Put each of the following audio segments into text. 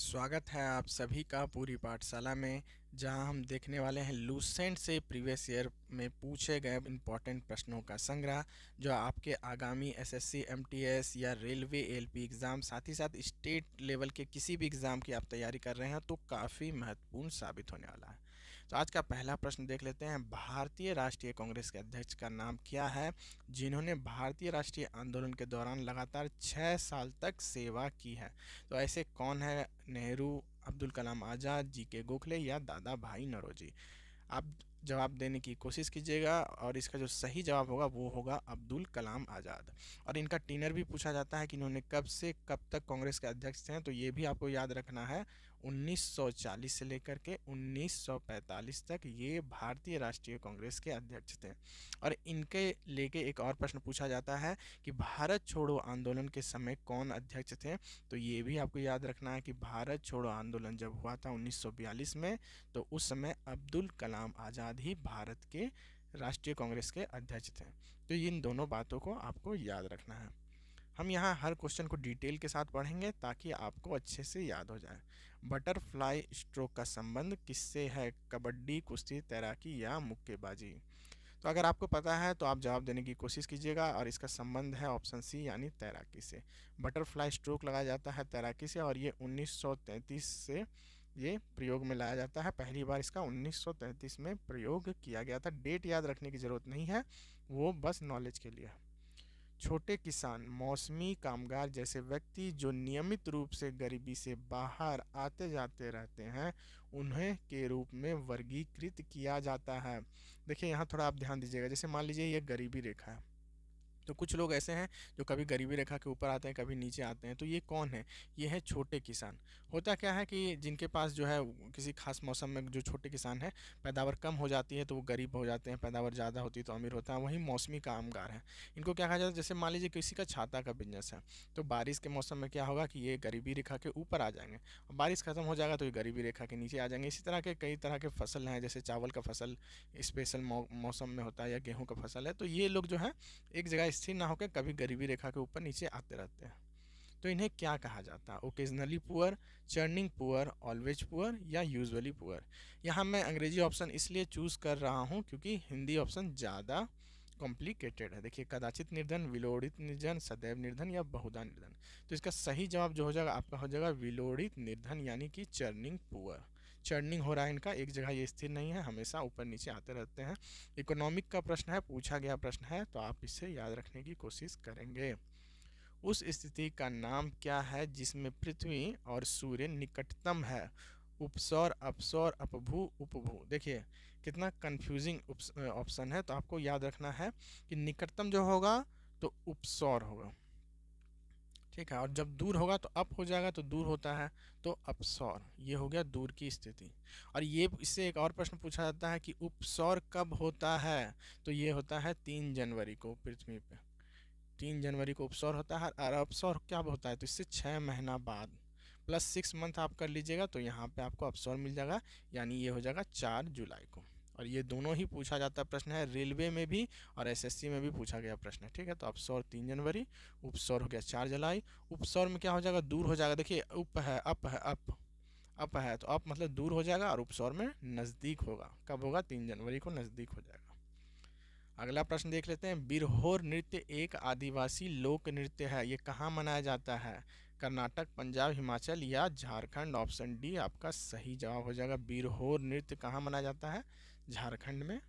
स्वागत है आप सभी का पूरी पाठशाला में जहां हम देखने वाले हैं लूसेंट से प्रीवियस ईयर में पूछे गए इम्पॉर्टेंट प्रश्नों का संग्रह जो आपके आगामी एसएससी, एमटीएस या रेलवे एलपी एग्ज़ाम साथ ही साथ स्टेट लेवल के किसी भी एग्ज़ाम की आप तैयारी कर रहे हैं तो काफ़ी महत्वपूर्ण साबित होने वाला है तो आज का पहला प्रश्न देख लेते हैं भारतीय राष्ट्रीय कांग्रेस के अध्यक्ष का नाम क्या है जिन्होंने भारतीय राष्ट्रीय आंदोलन के दौरान लगातार छः साल तक सेवा की है तो ऐसे कौन है नेहरू अब्दुल कलाम आज़ाद जी के गोखले या दादा भाई नरोजी आप जवाब देने की कोशिश कीजिएगा और इसका जो सही जवाब होगा वो होगा अब्दुल कलाम आज़ाद और इनका टीनर भी पूछा जाता है कि इन्होंने कब से कब तक कांग्रेस के अध्यक्ष थे तो ये भी आपको याद रखना है 1940 से लेकर के 1945 तक ये भारतीय राष्ट्रीय कांग्रेस के अध्यक्ष थे और इनके लेके एक और प्रश्न पूछा जाता है कि भारत छोड़ो आंदोलन के समय कौन अध्यक्ष थे तो ये भी आपको याद रखना है कि भारत छोड़ो आंदोलन जब हुआ था 1942 में तो उस समय अब्दुल कलाम आज़ाद ही भारत के राष्ट्रीय कांग्रेस के अध्यक्ष थे तो इन दोनों बातों को आपको याद रखना है हम यहाँ हर क्वेश्चन को डिटेल के साथ पढ़ेंगे ताकि आपको अच्छे से याद हो जाए बटरफ्लाई स्ट्रोक का संबंध किससे है कबड्डी कुश्ती तैराकी या मुक्केबाजी तो अगर आपको पता है तो आप जवाब देने की कोशिश कीजिएगा और इसका संबंध है ऑप्शन सी यानी तैराकी से बटरफ्लाई स्ट्रोक लगाया जाता है तैराकी से और ये 1933 से ये प्रयोग में लाया जाता है पहली बार इसका 1933 में प्रयोग किया गया था डेट याद रखने की ज़रूरत नहीं है वो बस नॉलेज के लिए है छोटे किसान मौसमी कामगार जैसे व्यक्ति जो नियमित रूप से गरीबी से बाहर आते जाते रहते हैं उन्हें के रूप में वर्गीकृत किया जाता है देखिए यहाँ थोड़ा आप ध्यान दीजिएगा जैसे मान लीजिए ये गरीबी रेखा है तो कुछ लोग ऐसे हैं जो कभी गरीबी रेखा के ऊपर आते हैं कभी नीचे आते हैं तो ये कौन है ये है छोटे किसान होता क्या है कि जिनके पास जो है किसी खास मौसम में जो छोटे किसान हैं पैदावार कम हो जाती है तो वो गरीब हो जाते हैं पैदावार ज़्यादा होती है तो अमीर होता है वहीं मौसमी कामगार हैं इनको क्या कहा जाता है जैसे मान लीजिए किसी का छाता का बिजनेस है तो बारिश के मौसम में क्या होगा कि ये गरीबी रेखा के ऊपर आ जाएंगे और बारिश ख़त्म हो जाएगा तो ये गरीबी रेखा के नीचे आ जाएंगे इसी तरह के कई तरह के फसल हैं जैसे चावल का फसल स्पेशल मौसम में होता है या गेहूँ का फसल है तो ये लोग जो है एक जगह स्थिर ना होकर कभी गरीबी रेखा के ऊपर नीचे आते रहते हैं तो इन्हें क्या कहा जाता है occasionally poor churning poor always poor या यूजली पुअर यहाँ मैं अंग्रेजी ऑप्शन इसलिए चूज़ कर रहा हूँ क्योंकि हिंदी ऑप्शन ज़्यादा कॉम्प्लिकेटेड है देखिए कदाचित निर्धन विलोड़ित निर्धन सदैव निर्धन या बहुधा निर्धन तो इसका सही जवाब जो हो जाएगा आपका हो जाएगा विलोड़ित निर्धन यानी कि चर्निंग पुअर चर्निंग हो रहा है इनका एक जगह ये स्थिर नहीं है हमेशा ऊपर नीचे आते रहते हैं इकोनॉमिक का प्रश्न है पूछा गया प्रश्न है तो आप इसे याद रखने की कोशिश करेंगे उस स्थिति का नाम क्या है जिसमें पृथ्वी और सूर्य निकटतम है उपसौर अपसौर अपभू उपभू देखिए कितना कंफ्यूजिंग ऑप्शन है तो आपको याद रखना है कि निकटतम जो होगा तो उपसौर होगा ठीक है और जब दूर होगा तो अप हो जाएगा तो दूर होता है तो अपसौर ये हो गया दूर की स्थिति और ये इससे एक और प्रश्न पूछा जाता है कि उपसौर कब होता है तो ये होता है तीन जनवरी को पृथ्वी पे तीन जनवरी को उपसौर होता है और अपसौर क्या होता है तो इससे छः महीना बाद प्लस सिक्स मंथ आप कर लीजिएगा तो यहाँ पर आपको अपसौर मिल जाएगा यानी ये हो जाएगा चार जुलाई को और ये दोनों ही पूछा जाता प्रश्न है रेलवे में भी और एसएससी में भी पूछा गया प्रश्न है ठीक है तो अपसौर तीन जनवरी उपसौर हो गया चार जुलाई उपसौर में क्या हो जाएगा दूर हो जाएगा देखिए उप है अप है अप अप है तो अप मतलब दूर हो जाएगा और उपसौर में नज़दीक होगा कब होगा तीन जनवरी को नज़दीक हो जाएगा अगला प्रश्न देख लेते हैं बिरहोर नृत्य एक आदिवासी लोक नृत्य है ये कहाँ मनाया जाता है कर्नाटक पंजाब हिमाचल या झारखंड ऑप्शन डी आपका सही जवाब हो जाएगा बिरहोर नृत्य कहाँ मनाया जाता है झारखंड में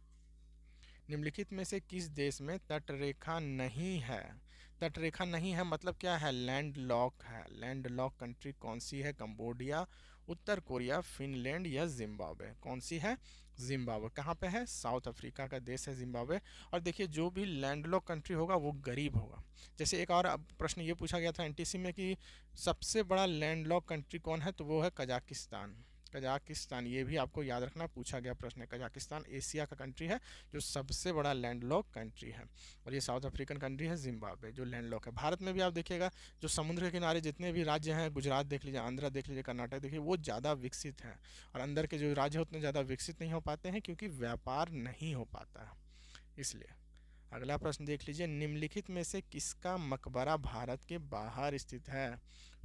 निम्नलिखित में से किस देश में तटरेखा नहीं है तटरेखा नहीं है मतलब क्या है लैंड लॉक है लैंड लॉक कंट्री कौन सी है कंबोडिया उत्तर कोरिया फिनलैंड या जिम्बाब्वे कौन सी है जिम्बाब्वे कहाँ पे है साउथ अफ्रीका का देश है जिम्बाब्वे और देखिए जो भी लैंड लॉक कंट्री होगा वो गरीब होगा जैसे एक और प्रश्न ये पूछा गया था एन में कि सबसे बड़ा लैंड लॉक कंट्री कौन है तो वो है कजाकिस्तान कजाकिस्तान ये भी आपको याद रखना पूछा गया प्रश्न है कजाकिस्तान एशिया का कंट्री है जो सबसे बड़ा लैंडलॉक कंट्री है और ये साउथ अफ्रीकन कंट्री है जिम्बाब्वे जो लैंडलॉक है भारत में भी आप देखिएगा जो समुद्र के किनारे जितने भी राज्य हैं गुजरात देख लीजिए आंध्रा देख लीजिए कर्नाटक देखिए वो ज़्यादा विकसित हैं और अंदर के जो राज्य हैं उतने ज़्यादा विकसित नहीं हो पाते हैं क्योंकि व्यापार नहीं हो पाता है इसलिए अगला प्रश्न देख लीजिए निम्नलिखित में से किसका मकबरा भारत के बाहर स्थित है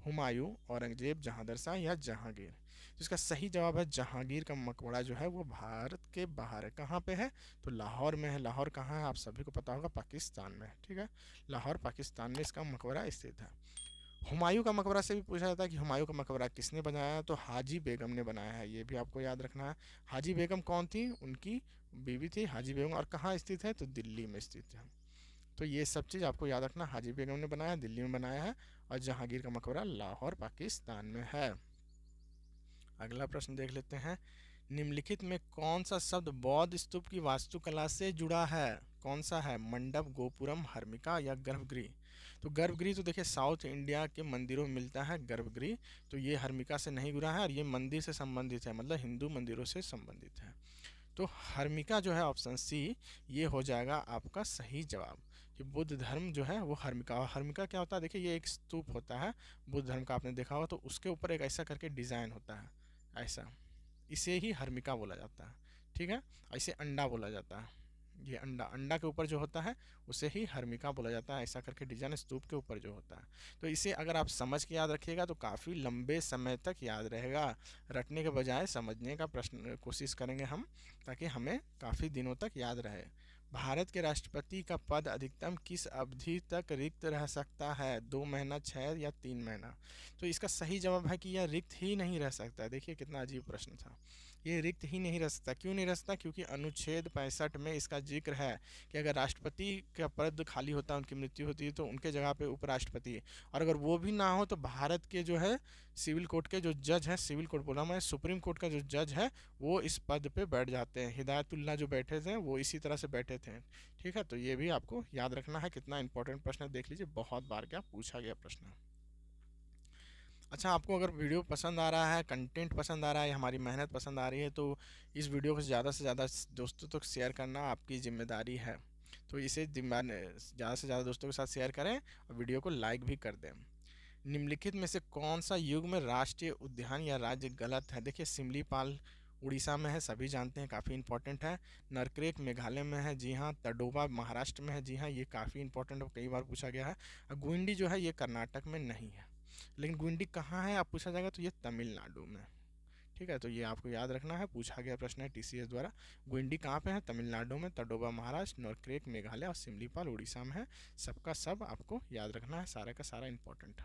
हुमायूं औरंगजेब जहांदर शाह या जहांगीर जिसका तो सही जवाब है जहांगीर का मकबरा जो है वो भारत के बाहर है कहाँ पे है तो लाहौर में है लाहौर कहाँ है आप सभी को पता होगा पाकिस्तान में ठीक है लाहौर पाकिस्तान में इसका मकबरा स्थित है हुमायूं का मकबरा से भी पूछा जाता है कि हुमायूं का मकबरा किसने बनाया तो हाजी बेगम ने बनाया है ये भी आपको याद रखना है हाजी बेगम कौन थी उनकी बीवी थी हाजी बेगम और कहाँ स्थित है तो दिल्ली में स्थित है तो ये सब चीज़ आपको याद रखना हाजी बेगम ने बनाया दिल्ली में बनाया है और जहांगीर का मकबरा लाहौर पाकिस्तान में है अगला प्रश्न देख लेते हैं निम्नलिखित में कौन सा शब्द बौद्ध स्तूप की वास्तुकला से जुड़ा है कौन सा है मंडप गोपुरम हर्मिका या गर्भगृह तो गर्भगृह तो देखिए साउथ इंडिया के मंदिरों में मिलता है गर्भगृह तो ये हर्मिका से नहीं जुड़ा है और ये मंदिर से संबंधित है मतलब हिंदू मंदिरों से संबंधित है तो हर्मिका जो है ऑप्शन सी ये हो जाएगा आपका सही जवाब कि बुद्ध धर्म जो है वो हर्मिका और हर्मिका क्या होता है देखिए ये एक स्तूप होता है बुद्ध धर्म का आपने देखा होगा तो उसके ऊपर एक ऐसा करके डिज़ाइन होता है ऐसा इसे ही हर्मिका बोला जाता है ठीक है ऐसे अंडा बोला जाता है ये अंडा अंडा के ऊपर जो होता है उसे ही हर्मिका बोला जाता है ऐसा करके डिजाइन स्तूप के ऊपर जो होता है तो इसे अगर आप समझ के याद रखिएगा तो काफ़ी लंबे समय तक याद रहेगा रटने के बजाय समझने का प्रश्न कोशिश करेंगे हम ताकि हमें काफ़ी दिनों तक याद रहे भारत के राष्ट्रपति का पद अधिकतम किस अवधि तक रिक्त रह सकता है दो महीना छः या तीन महीना तो इसका सही जवाब है कि यह रिक्त ही नहीं रह सकता देखिए कितना अजीब प्रश्न था ये रिक्त ही नहीं रह सकता क्यों नहीं रह सकता क्योंकि अनुच्छेद पैंसठ में इसका जिक्र है कि अगर राष्ट्रपति का पद खाली होता है उनकी मृत्यु होती है तो उनके जगह पे उपराष्ट्रपति और अगर वो भी ना हो तो भारत के जो है सिविल कोर्ट के जो जज हैं सिविल कोर्ट बोला मैं सुप्रीम कोर्ट का जो जज है वो इस पद पर बैठ जाते हैं हिदायतुल्ला जो बैठे थे वो इसी तरह से बैठे थे ठीक है तो ये भी आपको याद रखना है कितना इंपॉर्टेंट प्रश्न देख लीजिए बहुत बार क्या पूछा गया प्रश्न अच्छा आपको अगर वीडियो पसंद आ रहा है कंटेंट पसंद आ रहा है हमारी मेहनत पसंद आ रही है तो इस वीडियो को ज़्यादा से ज़्यादा दोस्तों तक तो शेयर करना आपकी ज़िम्मेदारी है तो इसे ज़्यादा से ज़्यादा दोस्तों के साथ शेयर करें और वीडियो को लाइक भी कर दें निम्नलिखित में से कौन सा युग में राष्ट्रीय उद्यान या राज्य गलत है देखिए सिमलीपाल उड़ीसा में है सभी जानते हैं काफ़ी इंपॉर्टेंट है नरक्रेक मेघालय में है जी हाँ तडोबा महाराष्ट्र में है जी हाँ ये काफ़ी इंपॉर्टेंट कई बार पूछा गया है और जो है ये कर्नाटक में नहीं है लेकिन गुंडी कहाँ है आप पूछा जाएगा तो ये तमिलनाडु में ठीक है तो ये आपको याद रखना है पूछा गया प्रश्न है टी द्वारा गुंडी कहाँ पे है तमिलनाडु में तडोबा महाराष्ट्र नोरक्रेक मेघालय और सिमलीपाल उड़ीसा में है सबका सब आपको याद रखना है सारा का सारा इंपॉर्टेंट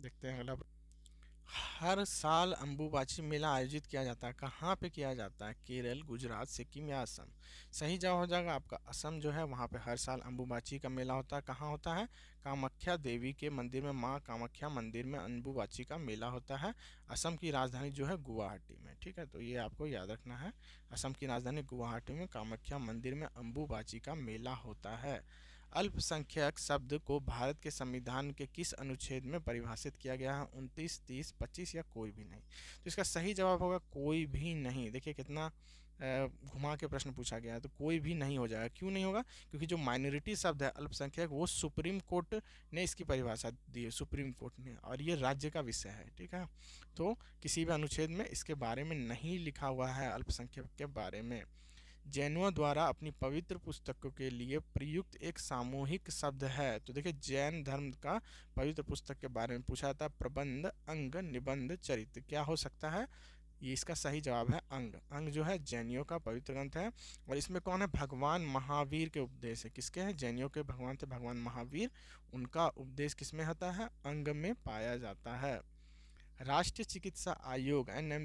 देखते हैं अगला हर साल अम्बुबाची मेला आयोजित किया जाता है कहाँ पे किया जाता है केरल गुजरात सिक्किम या असम सही जवाब हो जाएगा आपका असम जो है वहाँ पे हर साल अम्बुबाची का मेला होता है कहाँ होता है कामाख्या देवी के मंदिर में माँ कामाख्या मंदिर में अम्बुबाची का मेला होता है असम की राजधानी जो है गुवाहाटी में ठीक है तो ये आपको याद रखना है असम की राजधानी गुवाहाटी में कामाख्या मंदिर में अम्बुबाची का मेला होता है अल्पसंख्यक शब्द को भारत के संविधान के किस अनुच्छेद में परिभाषित किया गया है उनतीस तीस पच्चीस या कोई भी नहीं तो इसका सही जवाब होगा कोई भी नहीं देखिए कितना घुमा के प्रश्न पूछा गया है तो कोई भी नहीं हो जाएगा क्यों नहीं होगा क्योंकि जो माइनॉरिटी शब्द है अल्पसंख्यक वो सुप्रीम कोर्ट ने इसकी परिभाषा दी है सुप्रीम कोर्ट ने और ये राज्य का विषय है ठीक है तो किसी भी अनुच्छेद में इसके बारे में नहीं लिखा हुआ है अल्पसंख्यक के बारे में जैनों द्वारा अपनी पवित्र पुस्तकों के लिए प्रयुक्त एक सामूहिक शब्द है तो देखिए जैन धर्म का पवित्र पुस्तक के बारे में पूछा था प्रबंध अंग निबंध चरित्र क्या हो सकता है ये इसका सही जवाब है अंग अंग जो है जैनियों का पवित्र ग्रंथ है और इसमें कौन है भगवान महावीर के उपदेश है किसके हैं जैनियों के भगवान थे भगवान महावीर उनका उपदेश किसमें होता है अंग में पाया जाता है राष्ट्रीय चिकित्सा आयोग एन एम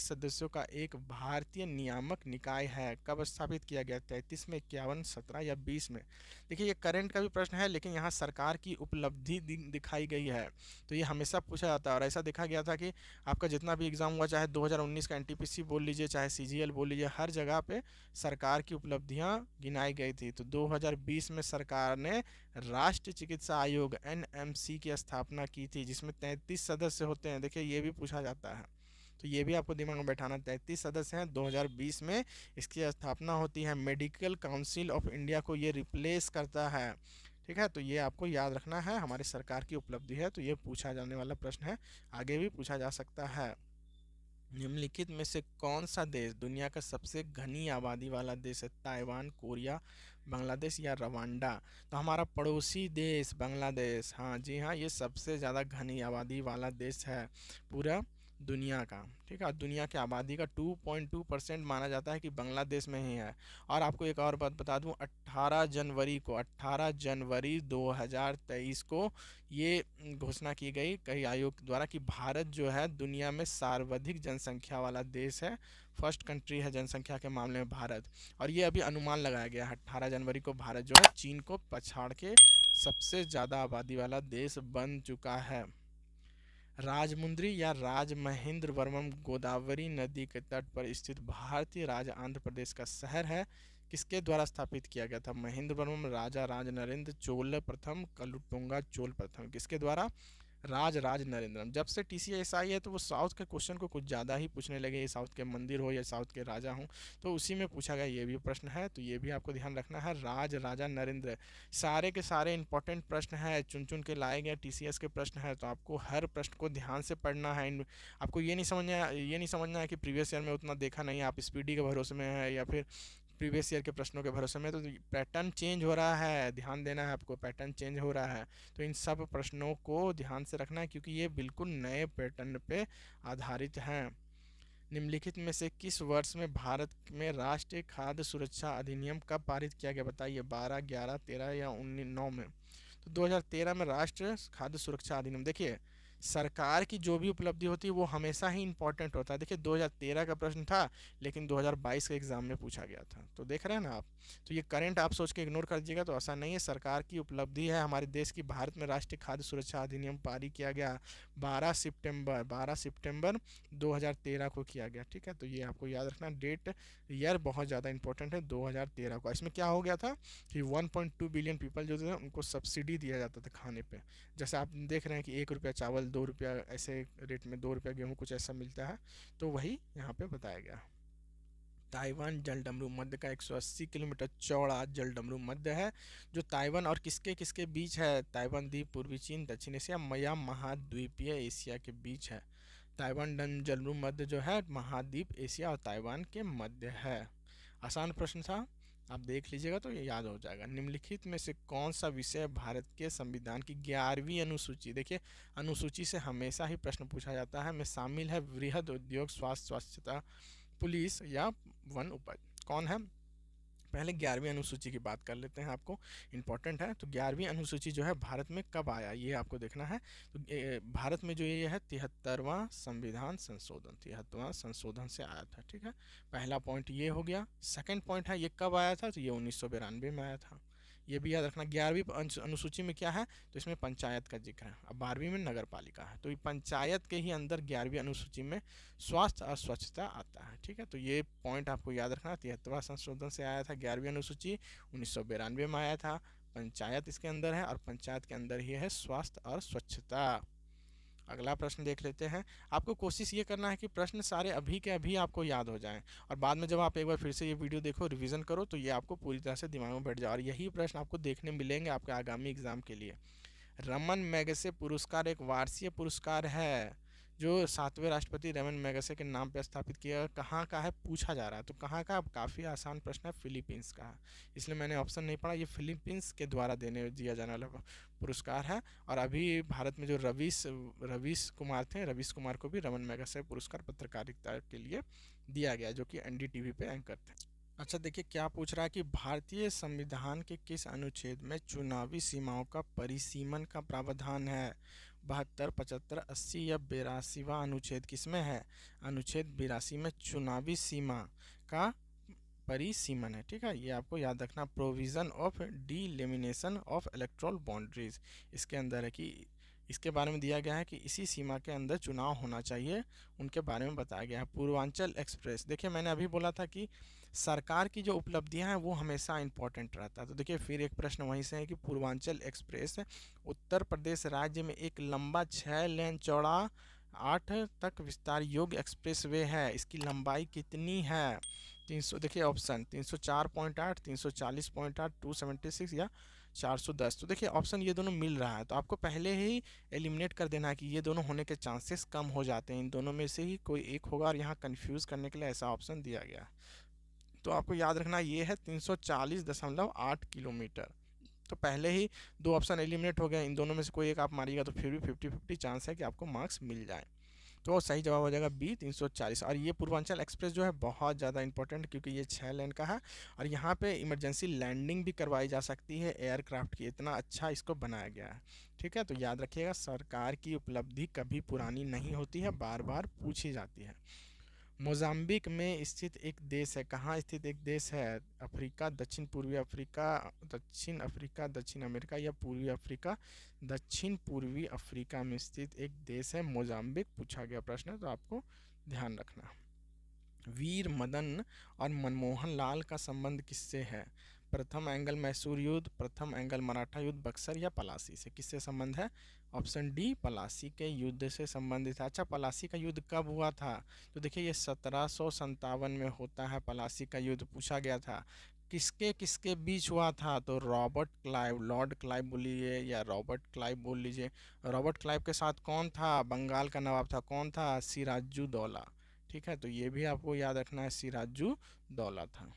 सदस्यों का एक भारतीय नियामक निकाय है कब स्थापित किया गया तैंतीस में इक्यावन सत्रह या बीस में देखिए ये करंट का भी प्रश्न है लेकिन यहाँ सरकार की उपलब्धि दिखाई गई है तो ये हमेशा पूछा जाता है और ऐसा देखा गया था कि आपका जितना भी एग्ज़ाम हुआ चाहे 2019 का एन बोल लीजिए चाहे सी बोल लीजिए हर जगह पर सरकार की उपलब्धियाँ गिनाई गई थी तो दो में सरकार ने राष्ट्रीय चिकित्सा आयोग एन की स्थापना की थी जिसमें तैंतीस सदस्य होते हैं देखिए ये भी पूछा जाता है तो ये भी आपको दिमाग में बैठाना तैंतीस सदस्य हैं 2020 में इसकी स्थापना होती है मेडिकल काउंसिल ऑफ इंडिया को ये रिप्लेस करता है ठीक है तो ये आपको याद रखना है हमारी सरकार की उपलब्धि है तो ये पूछा जाने वाला प्रश्न है आगे भी पूछा जा सकता है निम्नलिखित में से कौन सा देश दुनिया का सबसे घनी आबादी वाला देश है ताइवान कोरिया बांग्लादेश या रवांडा तो हमारा पड़ोसी देश बांग्लादेश हाँ जी हाँ ये सबसे ज़्यादा घनी आबादी वाला देश है पूरा दुनिया का ठीक है दुनिया की आबादी का 2.2 परसेंट माना जाता है कि बांग्लादेश में ही है और आपको एक और बात बता दूं 18 जनवरी को 18 जनवरी 2023 को ये घोषणा की गई कई आयोग द्वारा कि भारत जो है दुनिया में सर्वाधिक जनसंख्या वाला देश है फर्स्ट कंट्री है जनसंख्या के मामले में भारत और ये अभी अनुमान लगाया गया है अट्ठारह जनवरी को भारत जो है चीन को पछाड़ के सबसे ज़्यादा आबादी वाला देश बन चुका है राजमुंद्री या राज महेंद्र वर्मम गोदावरी नदी के तट पर स्थित भारतीय राज्य आंध्र प्रदेश का शहर है किसके द्वारा स्थापित किया गया था महेंद्र वर्मम राजा राज नरेंद्र चोल प्रथम कलुटुंगा चोल प्रथम किसके द्वारा राज राज नरेंद्रम जब से टी सी एस आई है तो वो साउथ के क्वेश्चन को कुछ ज़्यादा ही पूछने लगे ये साउथ के मंदिर हो या साउथ के राजा हो तो उसी में पूछा गया ये भी प्रश्न है तो ये भी आपको ध्यान रखना है राज राजा नरेंद्र सारे के सारे इंपॉर्टेंट प्रश्न है चुन चुन के लाए गए टी सी एस के प्रश्न है तो आपको हर प्रश्न को ध्यान से पढ़ना है आपको ये नहीं समझना ये नहीं समझना है कि प्रीवियस ईयर में उतना देखा नहीं आप स्पीडी के भरोसे में है या फिर प्रीवियस ईयर के प्रश्नों के भरोसे में तो पैटर्न चेंज हो रहा है ध्यान देना है आपको पैटर्न चेंज हो रहा है तो इन सब प्रश्नों को ध्यान से रखना है क्योंकि ये बिल्कुल नए पैटर्न पे आधारित हैं निम्नलिखित में से किस वर्ष में भारत में राष्ट्रीय खाद्य सुरक्षा अधिनियम कब पारित किया गया बताइए बारह ग्यारह तेरह या उन्नीस नौ में तो दो में राष्ट्रीय खाद्य सुरक्षा अधिनियम देखिए सरकार की जो भी उपलब्धि होती है वो हमेशा ही इंपॉर्टेंट होता है देखिए 2013 का प्रश्न था लेकिन 2022 के एग्ज़ाम में पूछा गया था तो देख रहे हैं ना आप तो ये करंट आप सोच के इग्नोर कर दीजिएगा तो ऐसा नहीं है सरकार की उपलब्धि है हमारे देश की भारत में राष्ट्रीय खाद्य सुरक्षा अधिनियम पारित किया गया बारह सितम्बर बारह सितम्बर दो को किया गया ठीक है तो ये आपको याद रखना डेट ईयर बहुत ज़्यादा इंपॉर्टेंट है दो को इसमें क्या हो गया था कि वन बिलियन पीपल जो थे उनको सब्सिडी दिया जाता था खाने पर जैसे आप देख रहे हैं कि एक रुपया चावल दो रुपया ऐसे रेट में दो रुपया गेहूँ कुछ ऐसा मिलता है तो वही यहाँ पे बताया गया ताइवान जल डमरू मध्य का 180 किलोमीटर चौड़ा जल डमरू मध्य है जो ताइवान और किसके किसके बीच है ताइवान द्वीप पूर्वी चीन दक्षिण एशिया मया महाद्वीपीय एशिया के बीच है ताइवान डन जलरू मध्य जो है महाद्वीप एशिया और ताइवान के मध्य है आसान प्रश्न था आप देख लीजिएगा तो ये याद हो जाएगा निम्नलिखित में से कौन सा विषय भारत के संविधान की ग्यारहवीं अनुसूची देखिए अनुसूची से हमेशा ही प्रश्न पूछा जाता है में शामिल है वृहद उद्योग स्वास्थ्य स्वच्छता पुलिस या वन उपज कौन है पहले ग्यारहवीं अनुसूची की बात कर लेते हैं आपको इंपॉर्टेंट है तो ग्यारहवीं अनुसूची जो है भारत में कब आया ये आपको देखना है तो भारत में जो ये है तिहत्तरवां संविधान संशोधन तिहत्तरवां संशोधन से आया था ठीक है पहला पॉइंट ये हो गया सेकेंड पॉइंट है ये कब आया था तो ये उन्नीस में आया था ये भी याद रखना ग्यारहवीं अनुसूची में क्या है तो इसमें पंचायत का जिक्र है अब बारहवीं में नगर पालिका है तो ये पंचायत के ही अंदर ग्यारहवीं अनुसूची में स्वास्थ्य और स्वच्छता आता है ठीक है तो ये पॉइंट आपको याद रखना तिहत्तरवा संशोधन से आया था ग्यारहवीं अनुसूची उन्नीस में आया था पंचायत इसके अंदर है और पंचायत के अंदर ही है स्वास्थ्य और स्वच्छता अगला प्रश्न देख लेते हैं आपको कोशिश ये करना है कि प्रश्न सारे अभी के अभी आपको याद हो जाएं और बाद में जब आप एक बार फिर से ये वीडियो देखो रिविज़न करो तो ये आपको पूरी तरह से दिमाग में बैठ जाए और यही प्रश्न आपको देखने मिलेंगे आपके आगामी एग्ज़ाम के लिए रमन मैगसे पुरस्कार एक वार्षिक पुरस्कार है जो सातवें राष्ट्रपति रेमन मैगसे के नाम पर स्थापित किया कहाँ का है पूछा जा रहा है तो कहाँ का काफ़ी आसान प्रश्न है फिलीपींस का इसलिए मैंने ऑप्शन नहीं पढ़ा ये फिलीपींस के द्वारा देने दिया जाने वाला पुरस्कार है और अभी भारत में जो रवीश रवीश कुमार थे रवीश कुमार को भी रमन मैगसे पुरस्कार पत्रकारिता के लिए दिया गया जो कि एन डी पे एंकर थे अच्छा देखिए क्या पूछ रहा है कि भारतीय संविधान के किस अनुच्छेद में चुनावी सीमाओं का परिसीमन का प्रावधान है बहत्तर पचहत्तर अस्सी या बिरासीवा अनुच्छेद किसमें है अनुच्छेद बिरासी में चुनावी सीमा का परिसीमन है ठीक है ये आपको याद रखना provision of delimitation of electoral boundaries इसके अंदर है कि इसके बारे में दिया गया है कि इसी सीमा के अंदर चुनाव होना चाहिए उनके बारे में बताया गया है पूर्वांचल एक्सप्रेस देखिए मैंने अभी बोला था कि सरकार की जो उपलब्धियां हैं वो हमेशा इंपॉर्टेंट रहता है तो देखिए फिर एक प्रश्न वहीं से है कि पूर्वांचल एक्सप्रेस उत्तर प्रदेश राज्य में एक लंबा छः लेन चौड़ा आठ तक विस्तार योग्य वे है इसकी लंबाई कितनी है तीन सौ देखिए ऑप्शन तीन सौ चार पॉइंट आठ तीन सौ चालीस पॉइंट आठ टू सेवेंटी सिक्स या चार सौ दस तो देखिए ऑप्शन ये दोनों मिल रहा है तो आपको पहले ही एलिमिनेट कर देना है कि ये दोनों होने के चांसेस कम हो जाते हैं इन दोनों में से ही कोई एक होगा और यहाँ कन्फ्यूज़ करने के लिए ऐसा ऑप्शन दिया गया है तो आपको याद रखना ये है तीन सौ चालीस दशमलव आठ किलोमीटर तो पहले ही दो ऑप्शन एलिमिनेट हो गए इन दोनों में से कोई एक आप मारिएगा तो फिर भी फिफ्टी फिफ्टी चांस है कि आपको मार्क्स मिल जाए तो सही जवाब हो जाएगा बी 340 और ये पूर्वांचल एक्सप्रेस जो है बहुत ज़्यादा इंपॉर्टेंट क्योंकि ये छः लेन का है और यहाँ पे इमरजेंसी लैंडिंग भी करवाई जा सकती है एयरक्राफ्ट की इतना अच्छा इसको बनाया गया है ठीक है तो याद रखिएगा सरकार की उपलब्धि कभी पुरानी नहीं होती है बार बार पूछी जाती है मोजाम्बिक में स्थित एक देश है कहाँ स्थित एक देश है अफ्रीका दक्षिण पूर्वी अफ्रीका दक्षिण अफ्रीका दक्षिण अमेरिका या पूर्वी अफ्रीका दक्षिण पूर्वी अफ्रीका में स्थित एक देश है मोजाम्बिक पूछा गया प्रश्न तो आपको ध्यान रखना वीर मदन और मनमोहन लाल का संबंध किससे है प्रथम एंगल मैसूर युद्ध प्रथम एंगल मराठा युद्ध बक्सर या पलासी से किससे संबंध है ऑप्शन डी पलासी के युद्ध से संबंधित है अच्छा पलासी का युद्ध कब हुआ था तो देखिए ये सत्रह में होता है पलासी का युद्ध पूछा गया था किसके किसके बीच हुआ था तो रॉबर्ट क्लाइव लॉर्ड क्लाइव बोलिए या रॉबर्ट क्लाइव बोल लीजिए रॉबर्ट क्लाइव के साथ कौन था बंगाल का नवाब था कौन था सिराजुद्दौला ठीक है तो ये भी आपको याद रखना है सिराजुद्दौला था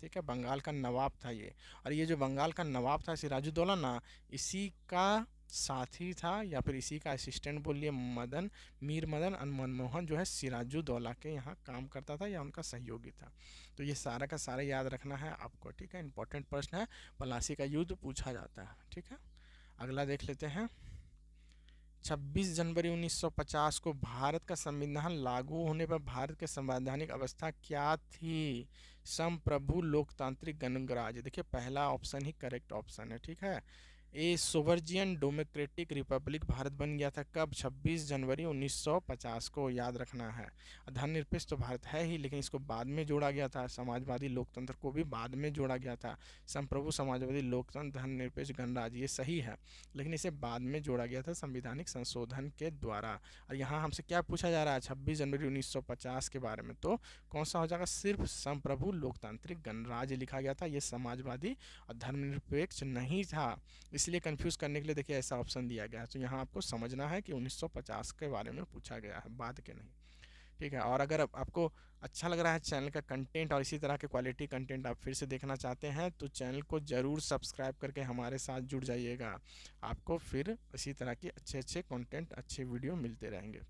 ठीक है बंगाल का नवाब था ये और ये जो बंगाल का नवाब था सिराजुद्दौला ना इसी का साथी था या फिर इसी का असिस्टेंट बोलिए मदन मीर मदन और मनमोहन जो है सिराजुद्दौला के यहाँ काम करता था या उनका सहयोगी था तो ये सारा का सारा याद रखना है आपको ठीक है इंपॉर्टेंट प्रश्न है पलासी का युद्ध पूछा जाता है ठीक है अगला देख लेते हैं 26 जनवरी 1950 को भारत का संविधान लागू होने पर भारत के संवैधानिक अवस्था क्या थी संप्रभु लोकतांत्रिक गणराज्य देखिए पहला ऑप्शन ही करेक्ट ऑप्शन है ठीक है ये सोवर्जियन डेमोक्रेटिक रिपब्लिक भारत बन गया था कब 26 जनवरी 1950 को याद रखना है धर्मनिरपेक्ष तो भारत है ही लेकिन इसको बाद में जोड़ा गया था समाजवादी लोकतंत्र को भी बाद में जोड़ा गया था संप्रभु समाजवादी लोकतंत्र धर्मनिरपेक्ष गणराज्य ये सही है लेकिन इसे बाद में जोड़ा गया था संविधानिक संशोधन के द्वारा और यहाँ हमसे क्या पूछा जा रहा है छब्बीस जनवरी उन्नीस के बारे में तो कौन सा हो जाएगा सिर्फ संप्रभु लोकतांत्रिक गणराज्य लिखा गया था ये समाजवादी और धर्मनिरपेक्ष नहीं था इसलिए कंफ्यूज करने के लिए देखिए ऐसा ऑप्शन दिया गया है तो यहाँ आपको समझना है कि 1950 के बारे में पूछा गया है बाद के नहीं ठीक है और अगर आपको अच्छा लग रहा है चैनल का कंटेंट और इसी तरह के क्वालिटी कंटेंट आप फिर से देखना चाहते हैं तो चैनल को ज़रूर सब्सक्राइब करके हमारे साथ जुड़ जाइएगा आपको फिर इसी तरह के अच्छे अच्छे कंटेंट अच्छे वीडियो मिलते रहेंगे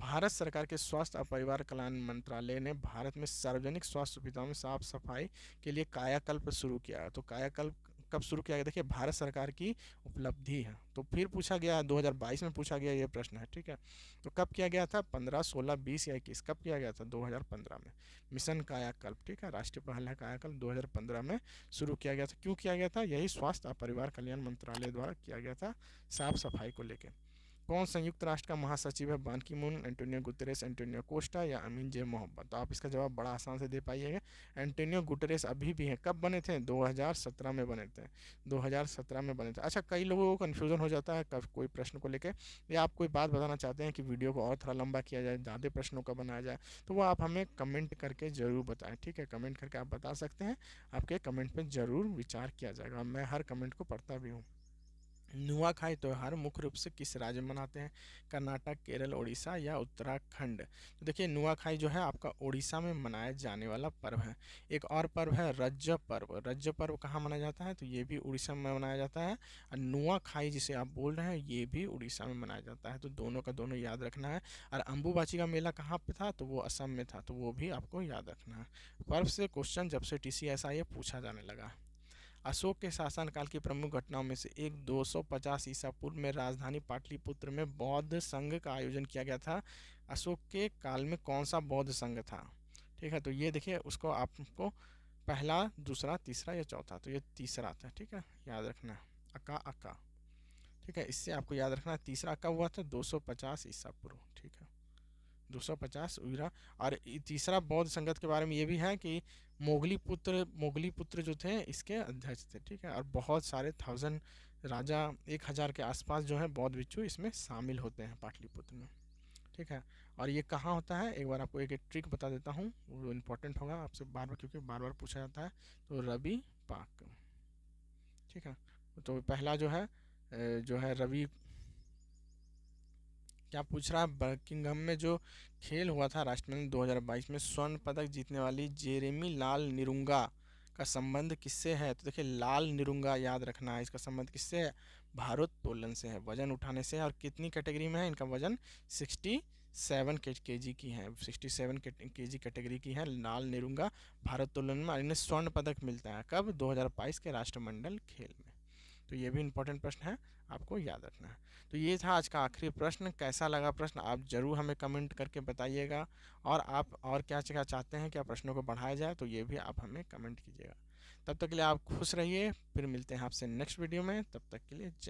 भारत सरकार के स्वास्थ्य और परिवार कल्याण मंत्रालय ने भारत में सार्वजनिक स्वास्थ्य सुविधाओं में साफ सफाई के लिए कायाकल्प शुरू किया तो कायाकल्प कब शुरू किया गया देखिए भारत सरकार की उपलब्धि है तो फिर पूछा गया 2022 में पूछा गया ये प्रश्न है ठीक है तो कब किया गया था 15, 16, 20 या इक्कीस कब किया गया था 2015 में मिशन कायाकल्प ठीक है राष्ट्रीय पहला कायाकल्प 2015 में शुरू किया गया था क्यों किया गया था यही स्वास्थ्य और परिवार कल्याण मंत्रालय द्वारा किया गया था साफ सफाई को लेकर कौन संयुक्त राष्ट्र का महासचिव है Ban Ki Moon Antonio Guterres Antonio Costa या अमीन जे मोहम्मद तो आप इसका जवाब बड़ा आसान से दे पाइएगा एंटोनियो गुटरेस अभी भी हैं कब बने थे 2017 में बने थे 2017 में बने थे अच्छा कई लोगों को कन्फ्यूज़न हो जाता है कब कोई प्रश्न को लेकर या आप कोई बात बताना चाहते हैं कि वीडियो को और थोड़ा लंबा किया जाए ज़्यादा प्रश्नों का बनाया जाए तो वो आप हमें कमेंट करके ज़रूर बताएँ ठीक है कमेंट करके आप बता सकते हैं आपके कमेंट पर ज़रूर विचार किया जाएगा मैं हर कमेंट को पढ़ता भी हूँ नुआखाई त्यौहार मुख्य रूप से किस राज्य में मनाते हैं कर्नाटक केरल उड़ीसा या उत्तराखंड तो देखिए नुआखाई जो है आपका उड़ीसा में मनाया जाने वाला पर्व है एक और पर्व है रज पर्व रज पर्व कहाँ मनाया जाता है तो ये भी उड़ीसा में मनाया जाता है और नुआखाई जिसे आप बोल रहे हैं ये भी उड़ीसा में मनाया जाता है तो दोनों का दोनों याद रखना है और अम्बुबाची का मेला कहाँ पर था तो वो असम में था तो वो भी आपको याद रखना है पर्व से क्वेश्चन जब से टी सी पूछा जाने लगा अशोक के शासनकाल की प्रमुख घटनाओं में से एक 250 ईसा पूर्व में राजधानी पाटलिपुत्र में बौद्ध संघ का आयोजन किया गया था अशोक के काल में कौन सा बौद्ध संघ था ठीक है तो ये देखिए उसको आपको पहला दूसरा तीसरा या चौथा तो ये तीसरा था ठीक है याद रखना अका अका ठीक है इससे आपको याद रखना तीसरा अका हुआ था दो ईसा पूर्व ठीक है दो सौ पचास उगरा और तीसरा बौद्ध संगत के बारे में ये भी है कि मोगली पुत्र मोगली पुत्र जो थे इसके अध्यक्ष थे ठीक है और बहुत सारे थाउजेंड राजा एक हज़ार के आसपास जो है बौद्ध भिक्षु इसमें शामिल होते हैं पाटलिपुत्र में ठीक है और ये कहाँ होता है एक बार आपको एक एक ट्रिक बता देता हूँ वो इम्पोर्टेंट होगा आपसे बार बार क्योंकि बार बार पूछा जाता है तो रवि पाक ठीक है तो पहला जो है जो है रवि क्या पूछ रहा है बर्किंगम में जो खेल हुआ था राष्ट्रमंडल 2022 में स्वर्ण पदक जीतने वाली जेरेमी लाल निरुंगा का संबंध किससे है तो देखिए लाल निरुंगा याद रखना है इसका संबंध किससे है भारत से है वजन उठाने से है और कितनी कैटेगरी में है इनका वजन सिक्सटी सेवन के के जी की है सेवन के जी कैटेगरी की है लाल निरुंगा भारत तोलन में इन्हें स्वर्ण पदक मिलता है कब 2022 के राष्ट्रमंडल खेल में तो ये भी इम्पोर्टेंट प्रश्न है आपको याद रखना है तो ये था आज का आखिरी प्रश्न कैसा लगा प्रश्न आप ज़रूर हमें कमेंट करके बताइएगा और आप और क्या क्या चाहते हैं क्या प्रश्नों को बढ़ाया जाए तो ये भी आप हमें कमेंट कीजिएगा तब तक के लिए आप खुश रहिए फिर मिलते हैं आपसे नेक्स्ट वीडियो में तब तक के लिए जय